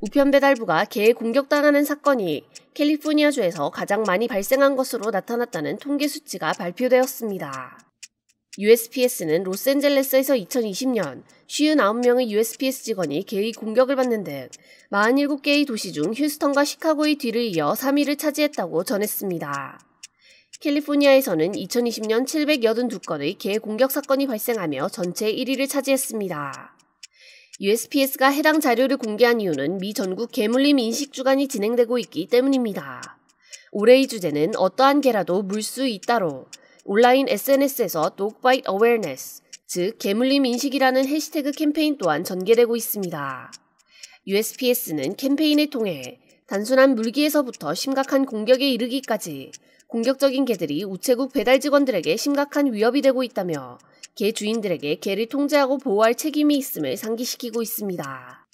우편 배달부가 개에 공격당하는 사건이 캘리포니아주에서 가장 많이 발생한 것으로 나타났다는 통계 수치가 발표되었습니다. USPS는 로스앤젤레스에서 2020년 59명의 USPS 직원이 개의 공격을 받는 등 47개의 도시 중 휴스턴과 시카고의 뒤를 이어 3위를 차지했다고 전했습니다. 캘리포니아에서는 2020년 782건의 개 공격 사건이 발생하며 전체 1위를 차지했습니다. USPS가 해당 자료를 공개한 이유는 미 전국 개물림 인식 주간이 진행되고 있기 때문입니다. 올해의 주제는 어떠한 개라도 물 수 있다로 온라인 SNS에서 d o g f i g h Awareness, 즉 개물림 인식이라는 해시태그 캠페인 또한 전개되고 있습니다. USPS는 캠페인을 통해 단순한 물기에서부터 심각한 공격에 이르기까지 공격적인 개들이 우체국 배달 직원들에게 심각한 위협이 되고 있다며 개 주인들에게 개를 통제하고 보호할 책임이 있음을 상기시키고 있습니다.